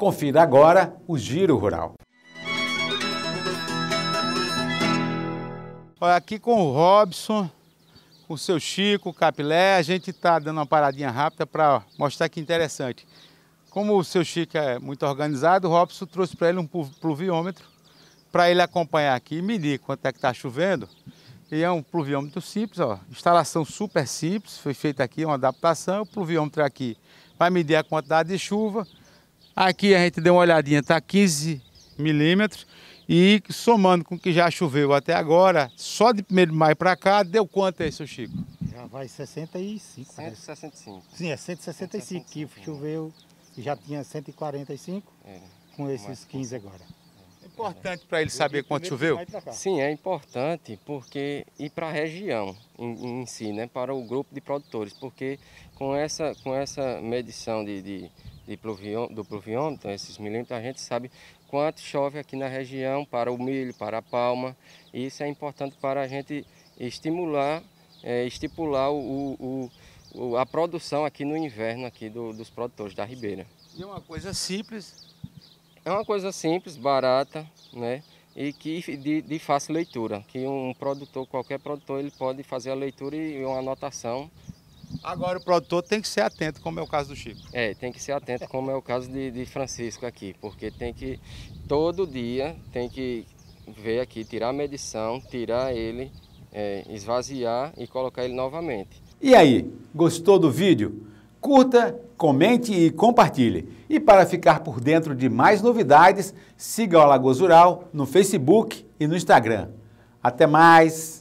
Confira agora o Giro Rural. Olha, aqui com o Robson, com o seu Chico, o Capilé, a gente está dando uma paradinha rápida para mostrar que interessante. Como o seu Chico é muito organizado, o Robson trouxe para ele um pluviômetro para ele acompanhar aqui e medir quanto é que está chovendo. E é um pluviômetro simples, ó. instalação super simples, foi feita aqui uma adaptação. O pluviômetro aqui vai medir a quantidade de chuva, Aqui a gente deu uma olhadinha, está 15 milímetros. E somando com o que já choveu até agora, só de 1 de maio para cá, deu quanto aí, seu Chico? Já vai 65. 165. Né? Sim, é 165, 165 que choveu e já tinha 145 é. com esses 15 agora. É importante para ele saber quanto choveu? Sim, é importante porque e para a região em, em, si, né, para o grupo de produtores, porque com essa, com essa medição de, de de do pluviômetro, então esses milímetros, a gente sabe quanto chove aqui na região para o milho, para a palma. E isso é importante para a gente estimular, é, estipular o, o, o, a produção aqui no inverno aqui do, dos produtores da Ribeira. E é uma coisa simples? É uma coisa simples, barata, né? e que de, de, fácil leitura, que um produtor, qualquer produtor, ele pode fazer a leitura e uma anotação Agora o produtor tem que ser atento, como é o caso do Chico. É, tem que ser atento, como é o caso de, de Francisco aqui, porque tem que todo dia tem que ver aqui, tirar a medição, tirar ele, é, esvaziar e colocar ele novamente. E aí, gostou do vídeo? Curta, comente e compartilhe. E para ficar por dentro de mais novidades, siga o Alagoas Rural no Facebook e no Instagram. Até mais!